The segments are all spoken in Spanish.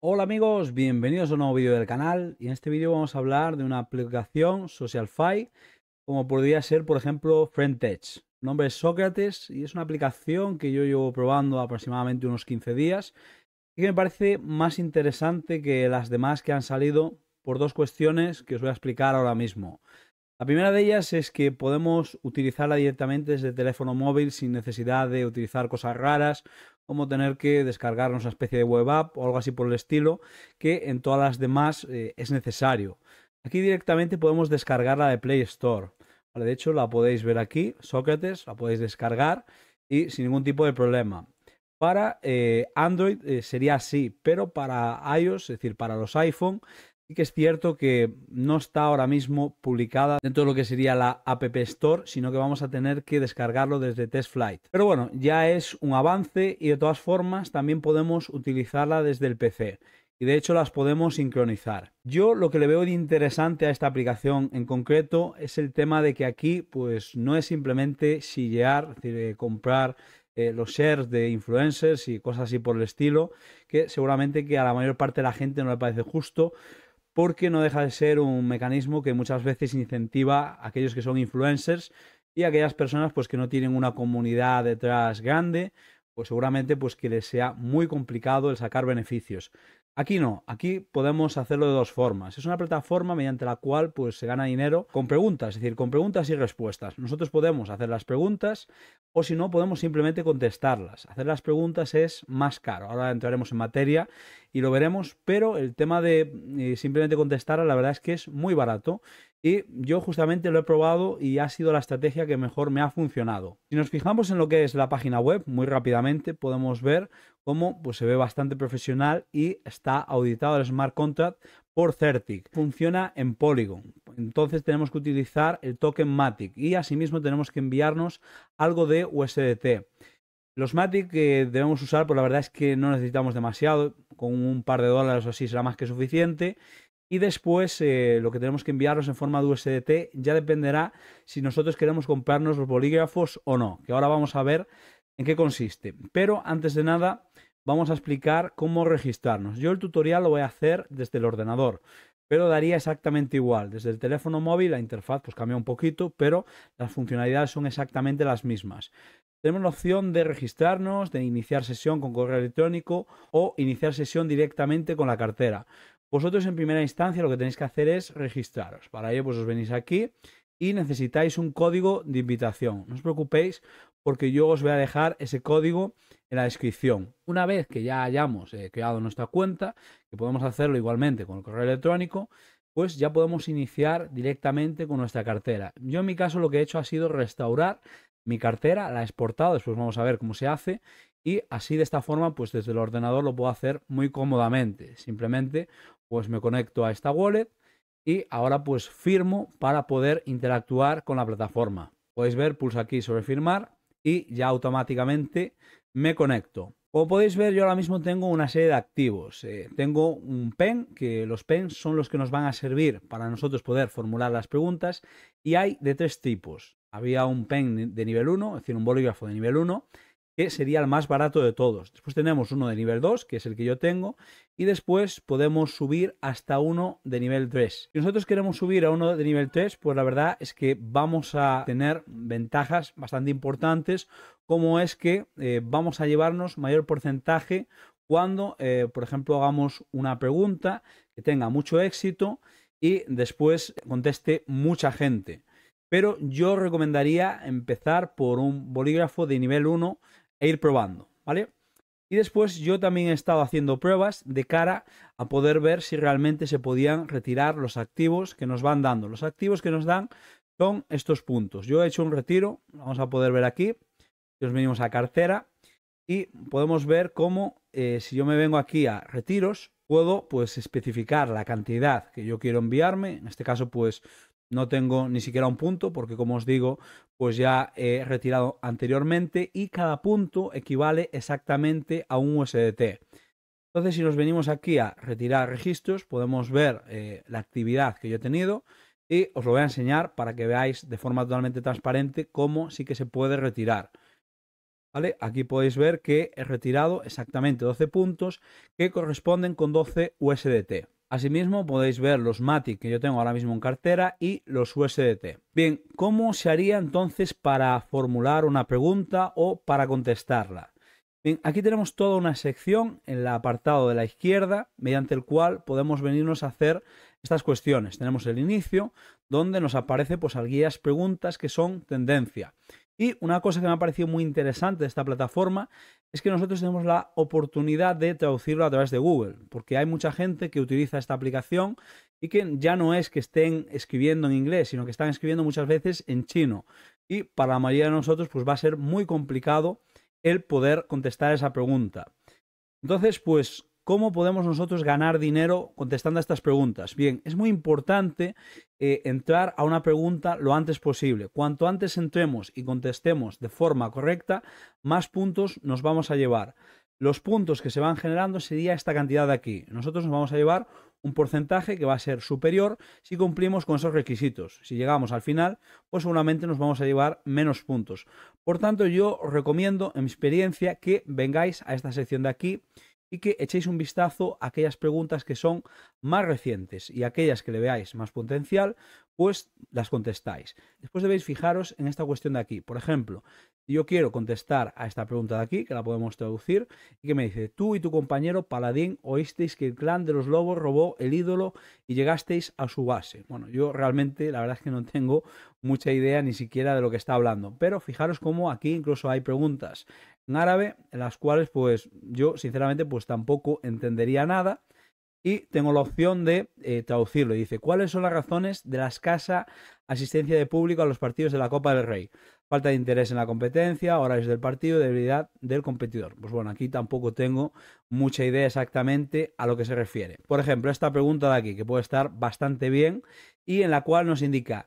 Hola amigos, bienvenidos a un nuevo vídeo del canal y en este vídeo vamos a hablar de una aplicación SocialFi como podría ser por ejemplo FriendTech. nombre es Sócrates y es una aplicación que yo llevo probando aproximadamente unos 15 días y que me parece más interesante que las demás que han salido por dos cuestiones que os voy a explicar ahora mismo. La primera de ellas es que podemos utilizarla directamente desde el teléfono móvil sin necesidad de utilizar cosas raras como tener que descargar una especie de web app o algo así por el estilo, que en todas las demás eh, es necesario. Aquí directamente podemos descargarla de Play Store. de hecho, la podéis ver aquí, Sócrates, la podéis descargar y sin ningún tipo de problema. Para eh, Android eh, sería así, pero para iOS, es decir, para los iPhone, y que es cierto que no está ahora mismo publicada dentro de lo que sería la App Store, sino que vamos a tener que descargarlo desde Test Flight. Pero bueno, ya es un avance y de todas formas también podemos utilizarla desde el PC y de hecho las podemos sincronizar. Yo lo que le veo de interesante a esta aplicación en concreto es el tema de que aquí pues no es simplemente sillear, es decir, eh, comprar eh, los shares de influencers y cosas así por el estilo, que seguramente que a la mayor parte de la gente no le parece justo, porque no deja de ser un mecanismo que muchas veces incentiva a aquellos que son influencers y a aquellas personas pues que no tienen una comunidad detrás grande, pues seguramente pues que les sea muy complicado el sacar beneficios. Aquí no, aquí podemos hacerlo de dos formas. Es una plataforma mediante la cual pues, se gana dinero con preguntas, es decir, con preguntas y respuestas. Nosotros podemos hacer las preguntas o si no, podemos simplemente contestarlas. Hacer las preguntas es más caro. Ahora entraremos en materia y lo veremos, pero el tema de eh, simplemente contestar, la verdad es que es muy barato. Y yo justamente lo he probado y ha sido la estrategia que mejor me ha funcionado. Si nos fijamos en lo que es la página web, muy rápidamente podemos ver cómo pues, se ve bastante profesional y está auditado el smart contract por Certic. Funciona en Polygon. Entonces tenemos que utilizar el token Matic y asimismo tenemos que enviarnos algo de USDT. Los Matic que debemos usar, pues la verdad es que no necesitamos demasiado. Con un par de dólares o así será más que suficiente. Y después eh, lo que tenemos que enviaros en forma de USDT ya dependerá si nosotros queremos comprarnos los bolígrafos o no, que ahora vamos a ver en qué consiste. Pero antes de nada vamos a explicar cómo registrarnos. Yo el tutorial lo voy a hacer desde el ordenador, pero daría exactamente igual. Desde el teléfono móvil la interfaz pues cambia un poquito, pero las funcionalidades son exactamente las mismas. Tenemos la opción de registrarnos, de iniciar sesión con correo electrónico o iniciar sesión directamente con la cartera. Vosotros en primera instancia lo que tenéis que hacer es registraros. Para ello pues os venís aquí y necesitáis un código de invitación. No os preocupéis porque yo os voy a dejar ese código en la descripción. Una vez que ya hayamos eh, creado nuestra cuenta, que podemos hacerlo igualmente con el correo electrónico, pues ya podemos iniciar directamente con nuestra cartera. Yo en mi caso lo que he hecho ha sido restaurar mi cartera, la he exportado, después vamos a ver cómo se hace y así de esta forma pues desde el ordenador lo puedo hacer muy cómodamente. Simplemente pues me conecto a esta wallet y ahora pues firmo para poder interactuar con la plataforma. Podéis ver, pulso aquí sobre firmar y ya automáticamente me conecto. Como podéis ver, yo ahora mismo tengo una serie de activos. Eh, tengo un pen, que los pens son los que nos van a servir para nosotros poder formular las preguntas, y hay de tres tipos. Había un pen de nivel 1, es decir, un bolígrafo de nivel 1, que sería el más barato de todos. Después tenemos uno de nivel 2, que es el que yo tengo, y después podemos subir hasta uno de nivel 3. Si nosotros queremos subir a uno de nivel 3, pues la verdad es que vamos a tener ventajas bastante importantes, como es que eh, vamos a llevarnos mayor porcentaje cuando, eh, por ejemplo, hagamos una pregunta que tenga mucho éxito y después conteste mucha gente. Pero yo recomendaría empezar por un bolígrafo de nivel 1 e ir probando, ¿vale? Y después yo también he estado haciendo pruebas de cara a poder ver si realmente se podían retirar los activos que nos van dando. Los activos que nos dan son estos puntos. Yo he hecho un retiro, vamos a poder ver aquí, nos venimos a cartera y podemos ver cómo eh, si yo me vengo aquí a retiros, puedo pues especificar la cantidad que yo quiero enviarme, en este caso pues no tengo ni siquiera un punto porque, como os digo, pues ya he retirado anteriormente y cada punto equivale exactamente a un USDT. Entonces, si nos venimos aquí a retirar registros, podemos ver eh, la actividad que yo he tenido y os lo voy a enseñar para que veáis de forma totalmente transparente cómo sí que se puede retirar. ¿Vale? Aquí podéis ver que he retirado exactamente 12 puntos que corresponden con 12 USDT. Asimismo podéis ver los Matic que yo tengo ahora mismo en cartera y los USDT. Bien, ¿cómo se haría entonces para formular una pregunta o para contestarla? Bien, aquí tenemos toda una sección en el apartado de la izquierda mediante el cual podemos venirnos a hacer estas cuestiones. Tenemos el inicio donde nos aparece pues algunas preguntas que son tendencia. Y una cosa que me ha parecido muy interesante de esta plataforma es que nosotros tenemos la oportunidad de traducirlo a través de Google, porque hay mucha gente que utiliza esta aplicación y que ya no es que estén escribiendo en inglés, sino que están escribiendo muchas veces en chino. Y para la mayoría de nosotros pues va a ser muy complicado el poder contestar esa pregunta. Entonces, pues ¿Cómo podemos nosotros ganar dinero contestando a estas preguntas? Bien, es muy importante eh, entrar a una pregunta lo antes posible. Cuanto antes entremos y contestemos de forma correcta, más puntos nos vamos a llevar. Los puntos que se van generando sería esta cantidad de aquí. Nosotros nos vamos a llevar un porcentaje que va a ser superior si cumplimos con esos requisitos. Si llegamos al final, pues seguramente nos vamos a llevar menos puntos. Por tanto, yo os recomiendo, en mi experiencia, que vengáis a esta sección de aquí y que echéis un vistazo a aquellas preguntas que son más recientes y aquellas que le veáis más potencial, pues las contestáis. Después debéis fijaros en esta cuestión de aquí. Por ejemplo, yo quiero contestar a esta pregunta de aquí, que la podemos traducir, y que me dice, tú y tu compañero Paladín oísteis que el clan de los lobos robó el ídolo y llegasteis a su base. Bueno, yo realmente la verdad es que no tengo mucha idea ni siquiera de lo que está hablando, pero fijaros cómo aquí incluso hay preguntas en árabe, en las cuales pues yo sinceramente pues tampoco entendería nada, y tengo la opción de eh, traducirlo. Y dice, ¿cuáles son las razones de la escasa asistencia de público a los partidos de la Copa del Rey? Falta de interés en la competencia, horarios del partido, debilidad del competidor. Pues bueno, aquí tampoco tengo mucha idea exactamente a lo que se refiere. Por ejemplo, esta pregunta de aquí, que puede estar bastante bien y en la cual nos indica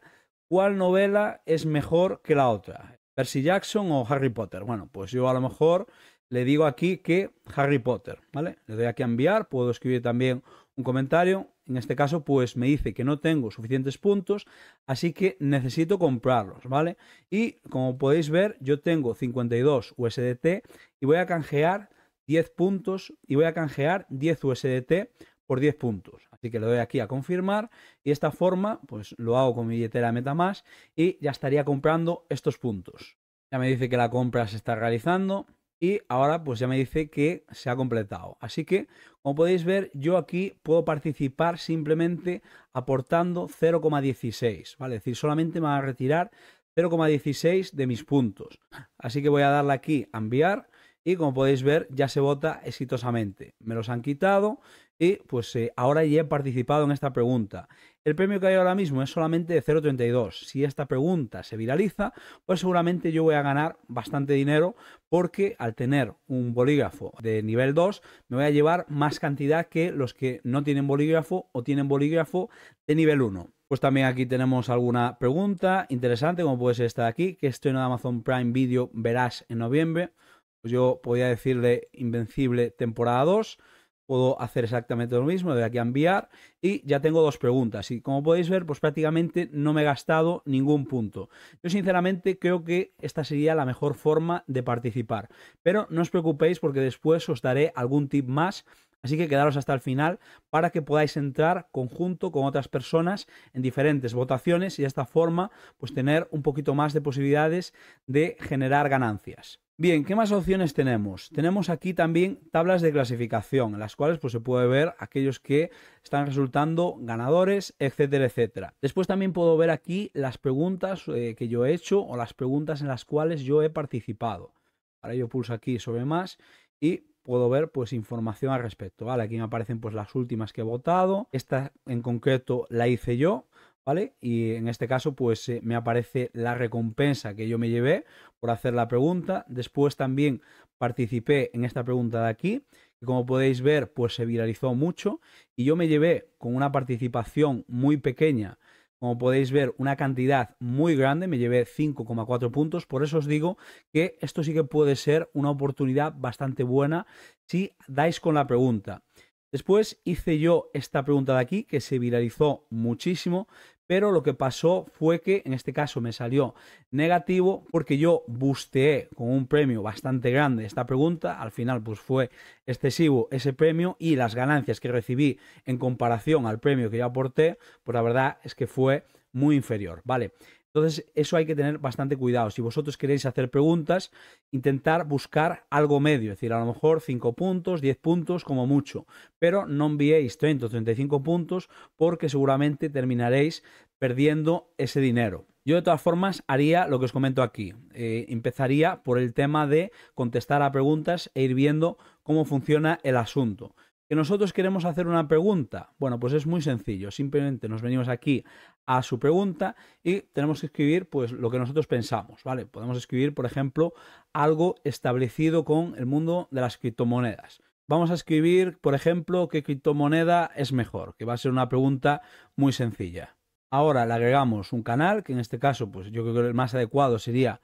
cuál novela es mejor que la otra. Percy Jackson o Harry Potter. Bueno, pues yo a lo mejor le digo aquí que Harry Potter, ¿vale? Le doy aquí a enviar, puedo escribir también un comentario. En este caso, pues me dice que no tengo suficientes puntos, así que necesito comprarlos, ¿vale? Y como podéis ver, yo tengo 52 USDT y voy a canjear 10 puntos y voy a canjear 10 USDT por 10 puntos. Así que le doy aquí a confirmar y de esta forma pues lo hago con mi billetera MetaMask y ya estaría comprando estos puntos. Ya me dice que la compra se está realizando y ahora pues ya me dice que se ha completado. Así que, como podéis ver, yo aquí puedo participar simplemente aportando 0,16, ¿vale? Es decir, solamente me va a retirar 0,16 de mis puntos. Así que voy a darle aquí a enviar y como podéis ver ya se vota exitosamente. Me los han quitado y pues eh, ahora ya he participado en esta pregunta. El premio que hay ahora mismo es solamente de 0.32. Si esta pregunta se viraliza, pues seguramente yo voy a ganar bastante dinero porque al tener un bolígrafo de nivel 2 me voy a llevar más cantidad que los que no tienen bolígrafo o tienen bolígrafo de nivel 1. Pues también aquí tenemos alguna pregunta interesante, como puede ser esta de aquí, que estoy en Amazon Prime Video verás en noviembre. Pues yo podría decirle Invencible temporada 2 puedo hacer exactamente lo mismo, de aquí a enviar y ya tengo dos preguntas y como podéis ver pues prácticamente no me he gastado ningún punto. Yo sinceramente creo que esta sería la mejor forma de participar, pero no os preocupéis porque después os daré algún tip más Así que quedaros hasta el final para que podáis entrar conjunto con otras personas en diferentes votaciones y de esta forma pues tener un poquito más de posibilidades de generar ganancias. Bien, ¿qué más opciones tenemos? Tenemos aquí también tablas de clasificación, en las cuales pues, se puede ver aquellos que están resultando ganadores, etcétera, etcétera. Después también puedo ver aquí las preguntas eh, que yo he hecho o las preguntas en las cuales yo he participado. Ahora yo pulso aquí sobre más y puedo ver pues información al respecto. Vale, aquí me aparecen pues las últimas que he votado. Esta en concreto la hice yo. Y en este caso, pues eh, me aparece la recompensa que yo me llevé por hacer la pregunta. Después también participé en esta pregunta de aquí, que como podéis ver, pues se viralizó mucho y yo me llevé con una participación muy pequeña. Como podéis ver, una cantidad muy grande, me llevé 5,4 puntos. Por eso os digo que esto sí que puede ser una oportunidad bastante buena si dais con la pregunta. Después hice yo esta pregunta de aquí que se viralizó muchísimo, pero lo que pasó fue que en este caso me salió negativo porque yo busteé con un premio bastante grande esta pregunta, al final pues fue excesivo ese premio y las ganancias que recibí en comparación al premio que yo aporté, pues la verdad es que fue muy inferior, ¿vale? Entonces, eso hay que tener bastante cuidado. Si vosotros queréis hacer preguntas, intentar buscar algo medio, es decir, a lo mejor 5 puntos, 10 puntos como mucho, pero no enviéis 30 o 35 puntos porque seguramente terminaréis perdiendo ese dinero. Yo de todas formas haría lo que os comento aquí. Eh, empezaría por el tema de contestar a preguntas e ir viendo cómo funciona el asunto que nosotros queremos hacer una pregunta. Bueno, pues es muy sencillo. Simplemente nos venimos aquí a su pregunta y tenemos que escribir pues lo que nosotros pensamos, ¿vale? Podemos escribir, por ejemplo, algo establecido con el mundo de las criptomonedas. Vamos a escribir, por ejemplo, qué criptomoneda es mejor, que va a ser una pregunta muy sencilla. Ahora le agregamos un canal, que en este caso, pues yo creo que el más adecuado sería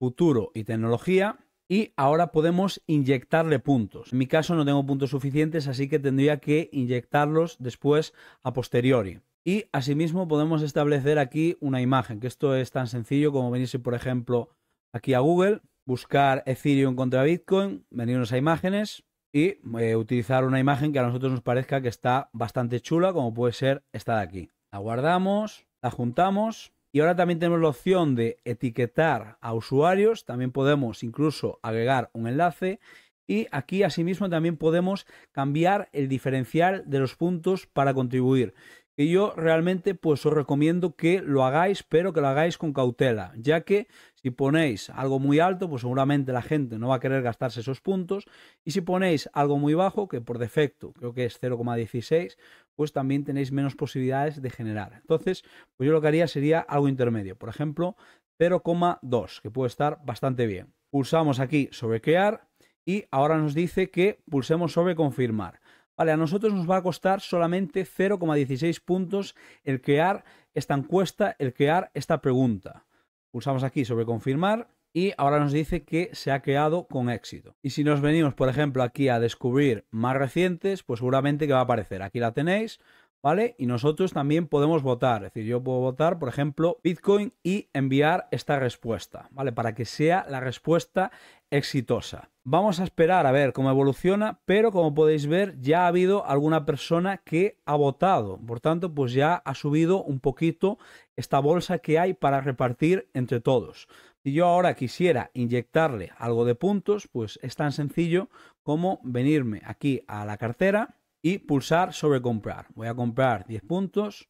futuro y tecnología y ahora podemos inyectarle puntos. En mi caso no tengo puntos suficientes, así que tendría que inyectarlos después a posteriori. Y asimismo podemos establecer aquí una imagen, que esto es tan sencillo como venirse, por ejemplo, aquí a Google, buscar Ethereum contra Bitcoin, venirnos a imágenes y eh, utilizar una imagen que a nosotros nos parezca que está bastante chula, como puede ser esta de aquí. La guardamos, la juntamos y ahora también tenemos la opción de etiquetar a usuarios, también podemos incluso agregar un enlace y aquí asimismo también podemos cambiar el diferencial de los puntos para contribuir que yo realmente pues os recomiendo que lo hagáis, pero que lo hagáis con cautela, ya que si ponéis algo muy alto, pues seguramente la gente no va a querer gastarse esos puntos, y si ponéis algo muy bajo, que por defecto creo que es 0,16, pues también tenéis menos posibilidades de generar. Entonces, pues yo lo que haría sería algo intermedio, por ejemplo, 0,2, que puede estar bastante bien. Pulsamos aquí sobre crear y ahora nos dice que pulsemos sobre confirmar. Vale, a nosotros nos va a costar solamente 0,16 puntos el crear esta encuesta, el crear esta pregunta. Pulsamos aquí sobre confirmar y ahora nos dice que se ha creado con éxito. Y si nos venimos, por ejemplo, aquí a descubrir más recientes, pues seguramente que va a aparecer. Aquí la tenéis, ¿vale? Y nosotros también podemos votar. Es decir, yo puedo votar, por ejemplo, Bitcoin y enviar esta respuesta, ¿vale? Para que sea la respuesta exitosa. Vamos a esperar a ver cómo evoluciona, pero como podéis ver ya ha habido alguna persona que ha votado. Por tanto, pues ya ha subido un poquito esta bolsa que hay para repartir entre todos. Si yo ahora quisiera inyectarle algo de puntos, pues es tan sencillo como venirme aquí a la cartera y pulsar sobre comprar. Voy a comprar 10 puntos,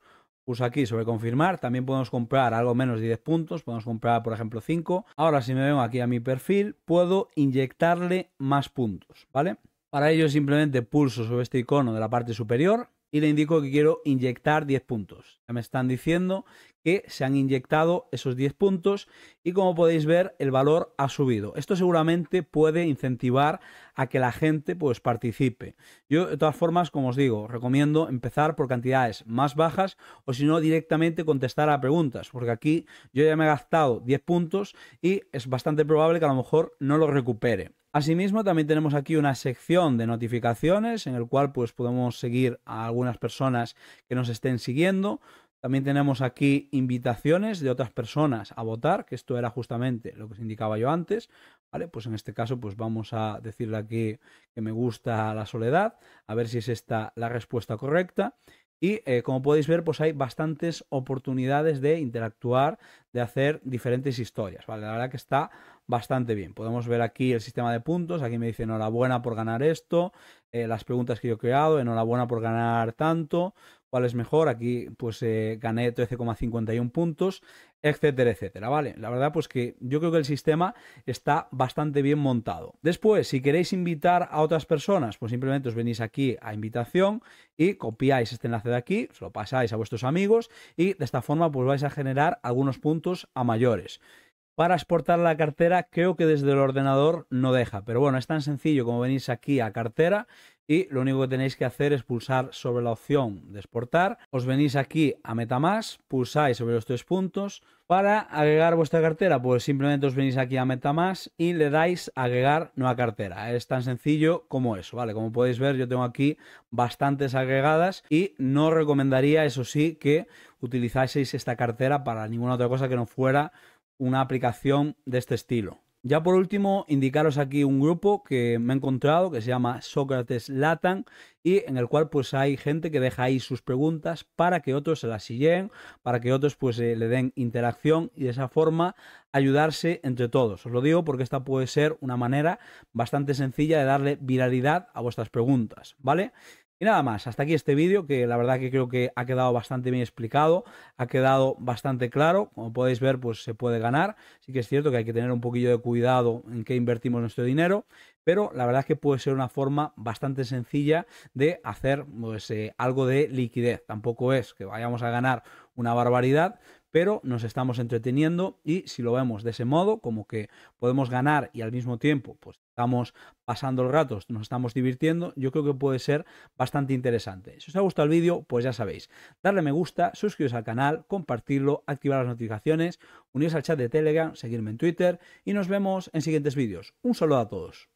Pulso aquí sobre confirmar. También podemos comprar algo menos de 10 puntos. Podemos comprar, por ejemplo, 5. Ahora, si me veo aquí a mi perfil, puedo inyectarle más puntos, ¿vale? Para ello simplemente pulso sobre este icono de la parte superior y le indico que quiero inyectar 10 puntos. Ya me están diciendo que se han inyectado esos 10 puntos y como podéis ver el valor ha subido. Esto seguramente puede incentivar a que la gente pues participe. Yo de todas formas, como os digo, recomiendo empezar por cantidades más bajas o si no directamente contestar a preguntas, porque aquí yo ya me he gastado 10 puntos y es bastante probable que a lo mejor no lo recupere. Asimismo, también tenemos aquí una sección de notificaciones en el cual pues, podemos seguir a algunas personas que nos estén siguiendo. También tenemos aquí invitaciones de otras personas a votar, que esto era justamente lo que os indicaba yo antes. ¿Vale? Pues en este caso, pues vamos a decirle aquí que me gusta la soledad, a ver si es esta la respuesta correcta. Y eh, como podéis ver, pues hay bastantes oportunidades de interactuar, de hacer diferentes historias. ¿vale? La verdad que está bastante bien. Podemos ver aquí el sistema de puntos. Aquí me dice enhorabuena por ganar esto. Eh, las preguntas que yo he creado, enhorabuena por ganar tanto. ¿Cuál es mejor? Aquí pues eh, gané 13,51 puntos, etcétera, etcétera. Vale, la verdad pues que yo creo que el sistema está bastante bien montado. Después, si queréis invitar a otras personas, pues simplemente os venís aquí a invitación y copiáis este enlace de aquí, lo pasáis a vuestros amigos y de esta forma pues vais a generar algunos puntos a mayores. Para exportar la cartera creo que desde el ordenador no deja, pero bueno, es tan sencillo como venís aquí a cartera y lo único que tenéis que hacer es pulsar sobre la opción de exportar, os venís aquí a Metamask, pulsáis sobre los tres puntos, para agregar vuestra cartera pues simplemente os venís aquí a Metamask y le dais agregar nueva cartera, es tan sencillo como eso, ¿vale? Como podéis ver yo tengo aquí bastantes agregadas y no recomendaría eso sí que utilizaseis esta cartera para ninguna otra cosa que no fuera una aplicación de este estilo. Ya por último, indicaros aquí un grupo que me he encontrado que se llama Sócrates Latan y en el cual pues hay gente que deja ahí sus preguntas para que otros se las siguen para que otros pues eh, le den interacción y de esa forma ayudarse entre todos. Os lo digo porque esta puede ser una manera bastante sencilla de darle viralidad a vuestras preguntas, ¿vale? Y nada más, hasta aquí este vídeo que la verdad que creo que ha quedado bastante bien explicado, ha quedado bastante claro, como podéis ver pues se puede ganar, sí que es cierto que hay que tener un poquillo de cuidado en qué invertimos nuestro dinero, pero la verdad es que puede ser una forma bastante sencilla de hacer pues, eh, algo de liquidez, tampoco es que vayamos a ganar una barbaridad, pero nos estamos entreteniendo y si lo vemos de ese modo, como que podemos ganar y al mismo tiempo pues estamos pasando los ratos, nos estamos divirtiendo, yo creo que puede ser bastante interesante. Si os ha gustado el vídeo, pues ya sabéis, darle me gusta, suscribiros al canal, compartirlo, activar las notificaciones, uniros al chat de Telegram, seguirme en Twitter y nos vemos en siguientes vídeos. Un saludo a todos.